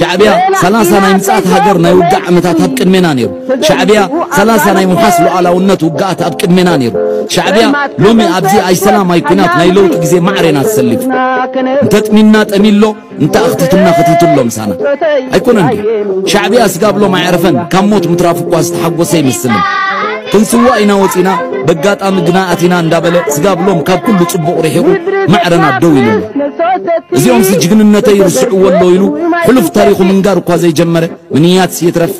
شعبية ثلاثة نايم سات هاجرنا يوقع متات هبكن منانير شعبية ثلاثة نايم حصلوا على ونت وقعت هبكن منانير شعبية لومي أبزي أي سلام أي كنات نايلو تجزي معرنا تسلف انتت منات أميلو انت أختتنا ختيتو لهم سنة أيكون عندي شعبية سقابلو ما يعرفن كم موت مترافق واستحق وسيم السلم ክንፅዋ ኢና ወፂና በጋጣሚ ግና ኣቲና እንዳበለ ስጋ ብሎም ካብ ኩሉ ፅቡቕ ርሒቑ ማዕረና ደው ኢሉ እዚኦምሲ ጅግንነተይ ይርስዕዎ ኣሎ ኢሉ ሕሉፍ ታሪኹ ምንጋር እኳ ዘይጀመረ ምንያትስ የትረፍ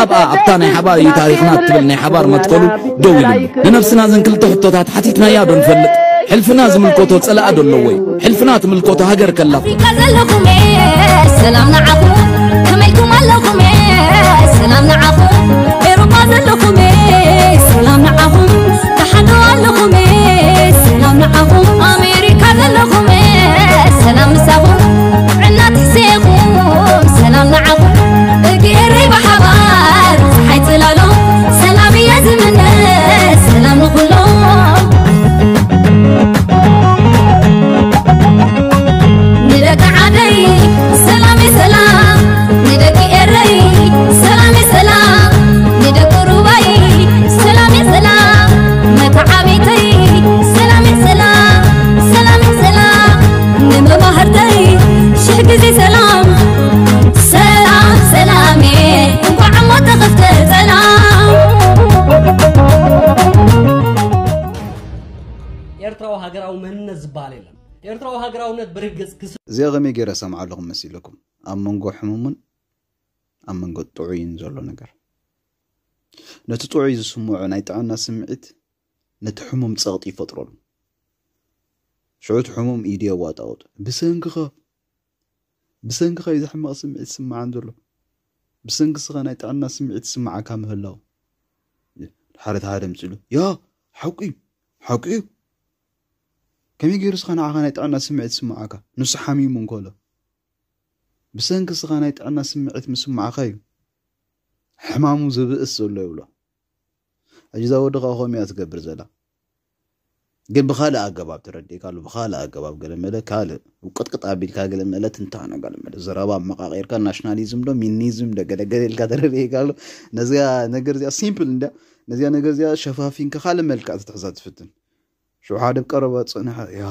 ኣብኣ ኣብታ ናይ ሓባር እዩ ታሪኽና እትብል ናይ ሓባር መትከሉ ደው ኢሉ ንነብስና ዘን ክልተ ሕቶታት ሓቲትናያ ዶ ንፈልጥ ሕልፍና ዝምልኮቶ ፀላኣ ዶ ኣለዎ እዩ ሕልፍና ትምልኮቶ ሃገር ከላፍ بالیلم. ارتباط هاگر آوند برگز کس؟ زیاد میگیره سمع لغم مسیل کم. آم من گو حمومن، آم من گو توعین زل نگر. نت توعیز سمع نیت عنا سمعت، نت حموم تصادی فطرل. شعوت حموم ایدیا وات آورد. بسنجخ، بسنجخ ایز حم اسمعت سمع اندرل. بسنج سغنایت عنا سمعت سمع کامه الله. حرت هادم تلو. یا حقیم، حقیم. ከመይ ገይሩ ስኻ ንዓኻ ናይ ጥዕና ስምዒት ስምዓካ ንሱ ሓሚሙ እንከሎ ብሰንኪ ስኻ ናይ ጥዕና ስምዒት ምስምዓኻ እዩ ሕማሙ ዝብእስ ዘሎ ይብሎ ሕጂዛ ወድኻ ከምእያ ትገብር ዘላ ግን ብካልእ ኣገባብ ተረዲእካሉ ብካልእ ኣገባብ ገለመለ ካልእ ውቅጥቅጥ ኣቢልካ ገለመለ ትንታኖ ገለመለ ዘረባ መቃቂርካ ናሽናሊዝም ዶ ሚኒዝም ዶ ገለገለ ኢልካ ተረዲእካሎ ነዚያ ነገር እዚኣ ሲምፕል እንዳ ነዚያ ነገር እዚኣ ሸፋፊንካ ካልእ መልክዕ ትትሕዛ ትፍትን شو حاد بقربة صنح يا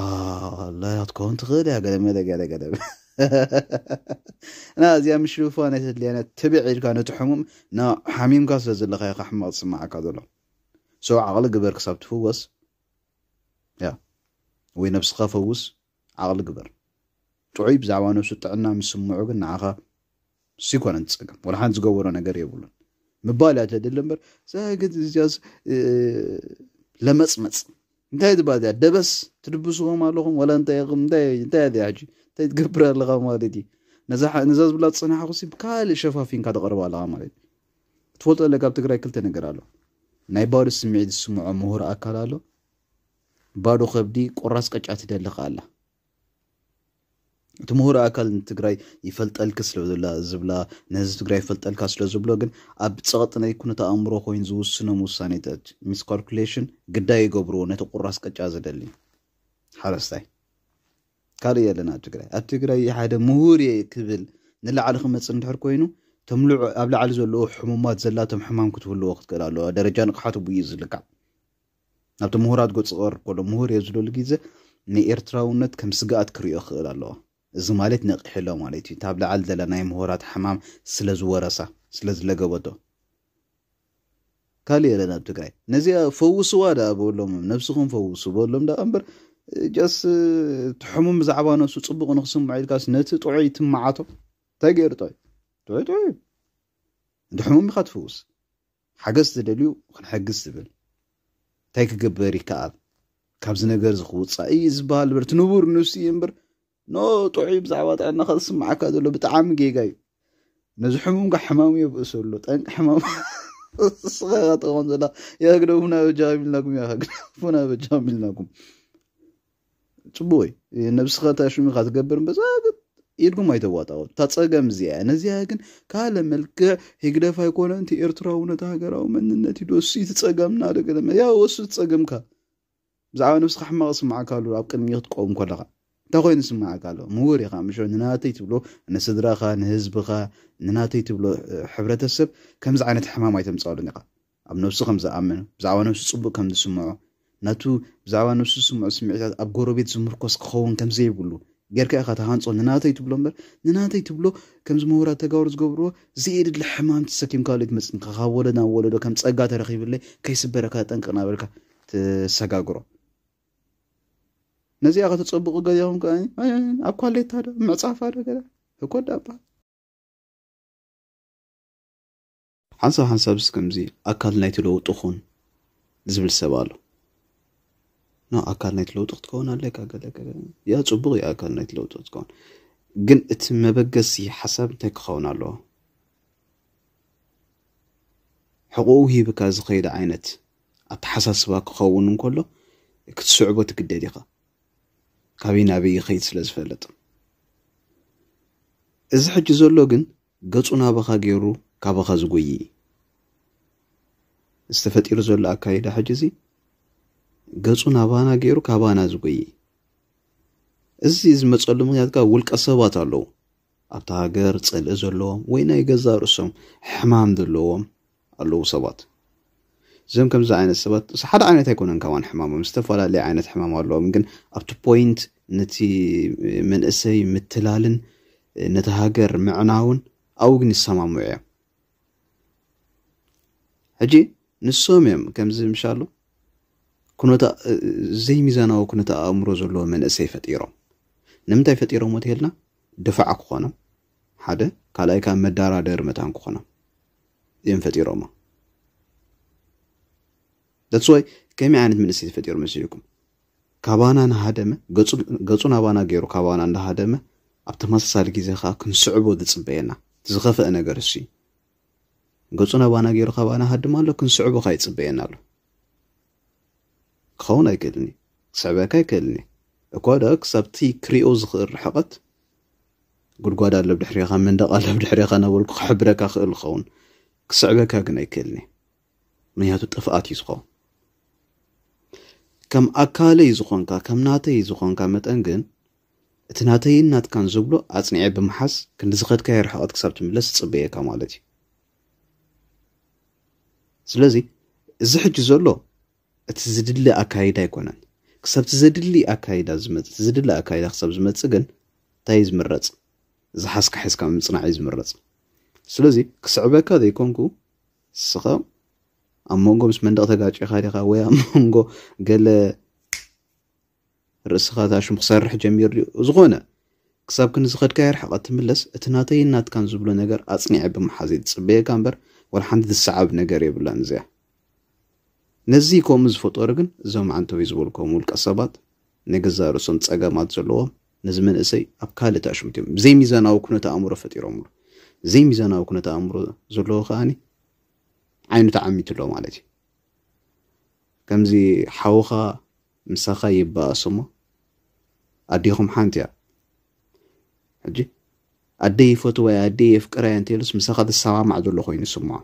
الله تكون تغدى قدم ماذا قال قدم انا زي ما شوف انا اللي انا تبعي كانت حموم نا حميم قاس زل خيق احمد سمع كذا سو عقل قبر كسبت فوس يا وين بسخا فوس عقل قبر تعيب زعوان وسو تعنا مسمعو قلنا عقا سيكون انت سقم ولا حان تقور انا قريب ولا مبالي اتدلم بر زي قد زياز آه، لمسمس مس. እንታይ ትባት ያ ደበስ ትድብስዎም ኣለኹም ወላ እንታይ ኢኹም እንታይ እያ ሓጂ እንታይ ትገብር ኣለኻ ማለት እዩ ነዛ ዝብላ ፅንሓ ክሲ ብካልእ ሸፋፊንካ ተቐርባ ኣለኻ ማለት እዩ ትፈልጦ ኣለካ ኣብ ትግራይ ክልተ ነገር ኣሎ ናይ ባዶ ስምዒት ዝስምዖ ምሁር ኣካል ኣሎ ባዶ ከብዲ ቆራስ ቀጫት ትደልኻ ኣላ እቲ ምሁር ኣካል ንትግራይ ይፈልጠልክ ስለዘላ ዝብላ ንህዝቢ ትግራይ ይፈልጠልካ ስለ ዝብሎ ግን ኣብ ፀቕጢ ናይ ኩነት ኣእምሮ ኮይኑ ዝውስኖም ውሳኔታት ካልኩሌሽን ግዳይ ይገብርዎ ነቲ ቁራስ ቀጫ ዘደሊ ሓረስታይ ካልእ ኣለና ኣብ ትግራይ ኣብ ትግራይ ሓደ ምሁር እየ ክብል ንላዕሊ ክመፅእ እንድሕር ኮይኑ ተምልዑ ኣብ ላዕሊ ዘለዎ ሕሙማት ዘላቶም ሕማም ክትህልዎ ክትክእል ኣለዎ ደረጃ ንቕሓት ብዩ ዝልካዕ ናብቲ ምሁራት ጎፅ ከሎ ምሁር እየ ዝደሉ ግዜ ንኤርትራውነት ከም ስጋኣት ክሪኦ ክኽእል ኣለዋ እዚ ማለት ነቒሕ ኣሎ ማለት እዩ ታብ ላዓል ዘለ ናይ ምሁራት ሓማም ስለ ዝወረሳ ስለ ዝለገበቶ ካልእ የለን ኣብ ትግራይ ነዚኣ ፈውስዋ ዳ በሎም ነብስኹም ፈውሱ በሎም ዳ እምበር ጀስ ትሕሙም ብዛዕባ ነሱ ፅቡቕ ንክስምዖ ኢልካስ ነቲ ጥዑይ ትመዓቶ እንታይ ገይሩ ጥዑይ ጥዑይ ጥዑይ እንዲ ሕሙም ኢኻ ትፍውስ ሓገዝ ተደልዩ ክንሐግዝ ዝብል እንታይ ክገበር ይከኣል ካብዚ ነገር ዝክውፃእ እዩ ዝበሃል በር ትንቡር ንስ እዩ እምበር نو طعي بزعوة عنا خلص معك هذا اللي بتعام جيجاي نزحهم قا حمام يبقسولو تان حمام صغيرة غمزة لا يا هقلو هنا بجامل لكم يا هقلو هنا بجامل لكم تبوي نفس خطا شو من خاطر قبر بس هاقد يلقوا ما يتواتاو تاتسقى مزيا انا زيا هاقن كالا ملكع هقلا فايقول انت ارترا هنا تاقرا ومن النتي دوسي تتسقى من هذا كلمة يا وسو تتسقى مكا بزعوة نفس خحمة غصم معك هلو عبقل ميغت قوم كلها እንታይ ኮይኑ ይስማዓካ ኣሎ ምሁር ኢኻ ምሽ ንናተይ ትብሎ ንስድራኻ ንህዝብኻ ንናተይ ትብሎ ሕብረተሰብ ከምዚ ዓይነት ሕማም ኣይተምፃሉን ኢኻ ኣብ ነብሱ ከም ዝኣምን ብዛዕባ ነብሱ ፅቡቅ ከም ዝስምዖ ናቱ ብዛዕባ ነብሱ ዝስምዑ ስምዒታት ኣብ ጎረቤት ዝምርኮስ ክኸውን ከምዘይብሉ ጌርካ ኢኻ ተሃንፆ ንናተይ ትብሎ እምበር ንናተይ ትብሎ ከምዚ ምሁራት ተጋብሩ ዝገብርዎ ዘየድሊ ሕማም ትሰኪም ካልኦት መፅንካ ካብ ወለዶ ናብ ወለዶ ከም ፀጋ ተረኺብለይ ከይስበረካ ጠንቅቕ ናበልካ ትሰጋግሮ ነዚኣ ከተፀብቑ ገዚኹም ከ ኣብ ኳሌታ ዶ ምዕፃፋ ዶ ገ እኮ ዳባ ሓንሳብ ሓንሳብስ ከምዚ ኣካል ናይቲ ለውጡ ኹን ዝብል ሰብ ኣሎ ኖ ኣካል ናይቲ ለውጡ ክትከውን ኣለካ ገለገለ ያ ፅቡቕ እዩ ኣካል ናይቲ ለውጡ ክትከውን ግን እቲ መበገሲ ሓሳብ እንታይ ክኸውን ኣለዎ ሕቑኡ ሂብካ ዝኸይደ ዓይነት ኣተሓሳስባ ክኸውን እንከሎ ክትስዕቦ ትግደድ ኢኻ ካበይ ናበይ ይኸይድ ስለ ዝፈለጥ እዚ ሕጂ ዘሎ ግን ገጹ ናባኻ ገይሩ ካባኻ ዝጎይ ዝተፈጢሩ ዘሎ ኣካይዳ ሕጂ እዚ ገጹ ናባና ገይሩ ካባና ዝጎይ እዚ ዝመፀሉ ምክንያት ከዓ ውልቀ ሰባት ኣለዉ ኣብታ ሃገር ፀልኢ ዘለዎም ወይ ናይ ገዛ ርእሶም ሕማም ዘለዎም ኣለዉ ሰባት እዞም ከምዚ ዓይነት ሰባት ሓደ ዓይነት ኣይኮነን ካባን ሕማሞም ዝተፈላለየ ዓይነት ሕማም ኣለዎም ግን ኣብቲ ፖይንት ነቲ መንእሰይ ምትላልን ነቲ ሃገር ምዕናውን ኣብኡ ግን ይሰማምዑ እዮም ሕጂ ንሶም እዮም ከምዚ ምሻሉ ኩነታ ዘይሚዛናዊ ኩነታ ኣእምሮ ዘለዎ መንእሰይ ፈጢሮም ንምንታይ ፈጢሮም ወትሄልና ድፋዕ ክኾኖም ሓደ ካልኣይ ካብ መዳራደር መታን ክኾኖም እዮም ፈጢሮሞ ደትስወይ ከመይ ዓይነት መንእሰይ ተፈጢሩ መስልኩም ካባና ንሃደመ ገጹ ናባና ገይሩ ካባና እንዳሃደመ ኣብ ተመሳሳሊ ግዜ ከዓ ክንስዕቦ ዝፅበየና ዝኸፍአ ነገር እሱ እዩ ገጹ ናባና ገይሩ ካባና ሃድማ ኣሎ ክንስዕቦ ካ ይፅበየና ኣሎ ክኸውን ኣይክእልኒ ክስዕበካ ይክእልኒ እኳ ደ ክሳብቲ ክሪኦ ዝኽእል ርሕቐት ጉድጓዳ ኣሎ ብድሕሪኻ መንደቕ ኣሎ ብድሕሪኻ ነበልኩ ክሕብረካ ክእል ክኸውን ክስዕበካ ግን ኣይክእልኒ ምክንያቱ ጥፍኣት እዩ ዝኸውን ከም ኣካለይ ዝኾንካ ከም ናተይ ዝኾንካ መጠን ግን እቲ ናተይ እናትካን ዝብሎ ኣፅኒዐ ብምሓዝ ክንዲዝኸድካየ ርሕቐት ክሳብ ትምለስ ዝፅበየካ ማለት እዩ ስለዚ እዚ ሕጂ ዘሎ እቲ ዝድሊ ኣካይዳ ኣይኮነን ክሳብቲ ዘድሊ ኣካይዳ ዝመፅእ ዝድሊ ኣካይዳ ክሳብ ዝመፅእ ግን እንታይ ዝምረፅ ዝሓስካ ሒዝካ ምፅናዕ እዩ ዝምረፅ ስለዚ ክስዕበካ ዘይኮንኩ ንስኸም ኣብ መንጎ ምስ መንደቕ ተጋጭኻ ዲኻ ወይ ኣብ መንጎ ገለ ርእስኻ ታሽም ክሰርሕ ጀሚር ድዩ ዝኾነ ክሳብ ክንዝኸድካ የርሓቐ ትምለስ እቲ ናተይ ናትካን ዝብሎ ነገር ኣፅኒዐ ብምሓዚ ትፅበየካ እምበር ወላ ሓንቲ ዝሰዓብ ነገር የብላን እዚያ ነዚ ከምኡ ዝፈጠሩ ግን እዞም ዓንተብ ዝበልኮም ውልቀ ሰባት ንገዛ ርእሶም ፀገማት ዘለዎም ነዚ መንእሰይ ኣብ ካልእ ተኣሽሙት እዮም ብዘይ ሚዛናዊ ኩነት ኣእምሮ ፈጢሮምሉ ዘይሚዛናዊ ኩነት ኣእምሮ ዘለዎ ከዓኒ عين تعميت له مالتي كمزي حوخا مسخا يبا سما اديهم حانتيا اجي ادي فوتو ادي يفكر انتلس مسخا السما مع دول خوين سما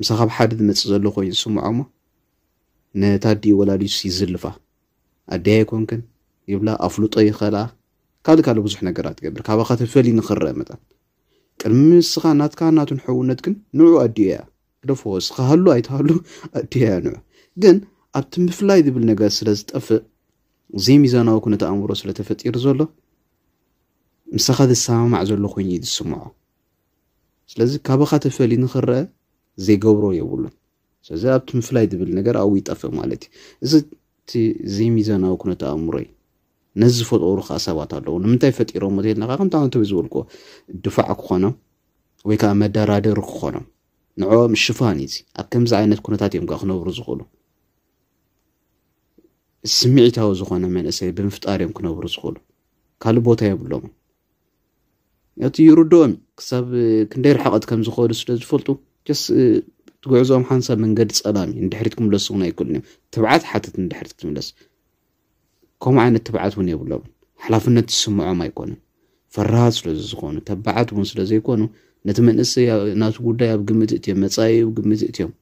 مسخا بحد متزل خوين سما ما نتا دي ولا دي سيزلفا ادي كونكن يبلا افلوط اي خلا كاد كالو بزح نغرات قبل كابا خاطر فلي نخرمتا ቅድሚ ምስኻ ናትካ ናቱን ሕውነት ግን ንዑ ኣዲያ እያ ክደፍዎ ስኻ ሃሉ ኣይትሃሉ ኣዲያ እያ ንዑ ግን ኣብቲ ምፍላይ ዝብል ነገር ስለ ዝጠፍእ ሚዛናዊ ኩነት ኣእምሮ ስለ ተፈጢሩ ዘሎ ምስኻ ዝሰማማዕ ዘሎ ኮይኑ እዩ ዝስምዖ ስለዚ ካብኻ ተፈሊ ንክረአ ዘይገብሮ የብሉን ስለዚ ኣብቲ ምፍላይ ዝብል ነገር ኣብኡ ይጠፍእ ማለት እዩ እዚ እቲ ዘይ ሚዛናዊ ኩነት ኣእምሮ እዩ ነዚ ዝፈጠሩ ከዓ ሰባት ኣለዉ ንምንታይ ፈጢሮም ተልና ከምታ ከምቲ ዝበልኮ ድፋዕ ክኾኖም ወይ ከዓ መደራደሪ ክኾኖም ንዕኦም ሽፋን እዩ ኣብ ከምዚ ዓይነት ኩነታት እዮም ከዓ ክነብሩ ዝኽእሉ ስምዒታዊ ዝኾነ መንእሰይ ብምፍጣር እዮም ክነብሩ ዝኽእሉ ካልእ ቦታ የብሎም እቲ ይርድኦም ክሳብ ክንደይ ርሓቐት ከም ዝኸዱ ስለ ዝፈልጡ ስ ትጉዕዞኦም ሓንሳብ መንገዲ ፀላም እዩ ንድሕሪት ክምለሱ እውን ኣይክእሉን እዮም ትብዓት ሓትት ንድሕሪት ክትምለስ ከምኡ ዓይነት ትብዓት እውን የብሎምን ሓላፍነት ዝስምዖም ኣይኮነን ፈራሃት ስለዚ ዝኾኑ ተባዓት እውን ስለ ዘይኮኑ ነቲ መንእሰይ ናቱ ጉዳይ ኣብ ግምት እትዮም መፃኢ ኣብ ግምት እትዮም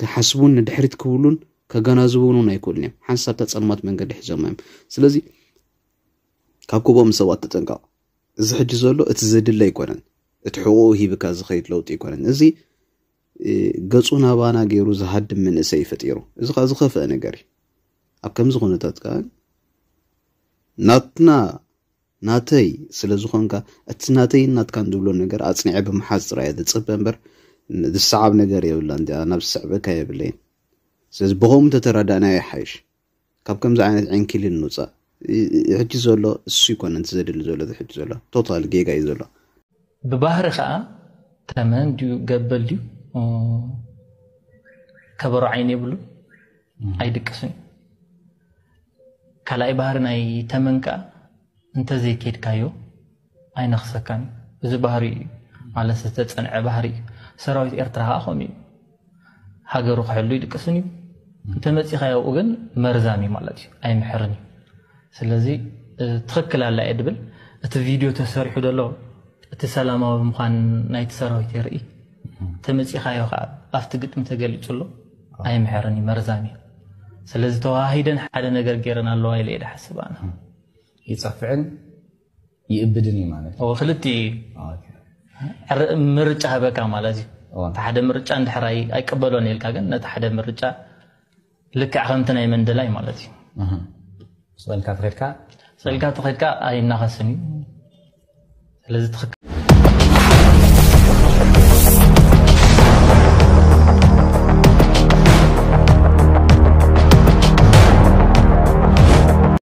ክሓስቡን ንድሕሪት ክብሉን ከገናዝቡን እውን ኣይክእሉን እዮም ሓንሳብ ተፀልማት መንገዲ ሒዞም እዮም ስለዚ ካብ ክቦም ሰባት ተጠንቀቕ እዚ ሕጂ ዘሎ እቲ ዘድለ ኣይኮነን እቲ ሕቑኡ ሂብካ ዝኸይድ ለውጢ ኣይኮነን እዚ ገፁ ናባና ገይሩ ዝሃድም መንእሰይ ይፈጢሩ እዚ ከዓ ዝኸፍአ ነገር እዩ ኣብ ከምዚ ኩነታትካ ናትና ናተይ ስለ ዝኾንካ እቲ ናተይን ናትካን ዝብሎ ነገር ኣፅኒዐ ብምሓዝ ጥራይ ዝፅበ እምበር ዝሰዓብ ነገር የብላ እንዲ ናብ ዝስዕበካ የብለይን ስለዚ ብኸምኡ ተተረዳእናዮ ሓይሽ ካብ ከምዚ ዓይነት ዕንኪል ንውፃእ ሕጂ ዘሎ እሱ ይኮነ እንቲ ዘድሊ ዘሎ ሕጂ ዘሎ ቶታል ጌጋ እዩ ዘሎ ብባህሪ ከዓ ተመን ድዩ ገበል ድዩ ከበሮ ዓይን የብሉ ኣይድቅስን እዩ ካልኣይ ባህሪ ናይ ተመን ከዓ እንተዘይ ከድካዮ ኣይነክሰካን እዚ ባህሪ እዩ ማለት ዝተፀንዐ ባህሪ እዩ ሰራዊት ኤርትራ ከዓ ከምኡ እዩ ሃገሩ ክሕሉ ይድቅስን እዩ እንተመፂኻ ያብኡ ግን መርዛም እዩ ማለት እዩ ኣይምሕርን እዩ ስለዚ ትኽክል ኣላ የ ድብል እቲ ቪድዮ ተሰሪሑ ዘሎ እቲ ሰላማዊ ምኳን ናይቲ ሰራዊት የርኢ ተመፂኻዮ ከዓ ኣብቲ ግጥሚ ተገሊፁ ተገሊፁሎ ኣይምሕርን እዩ መርዛም እዩ ስለዚ ተዋሂደን ሓደ ነገር ገይረን ኣለዋ ኢለ የ ድሓስብ ይፀፍዕን ይእብድን እዩ ማለት እዩ ክልቲኡ ምርጫ ሃበካ ማለት እዩ እቲ ሓደ ምርጫ እንድሕራይ ኣይቀበሎ ኢልካ ግን ነቲ ሓደ ምርጫ ልክዕ ከምቲ ናይ መንደላይ ማለት እዩ ስልካ ትኸድካ ስልካ ትኸድካ ኣይናኸስን እዩ ስለዚ ትኽክል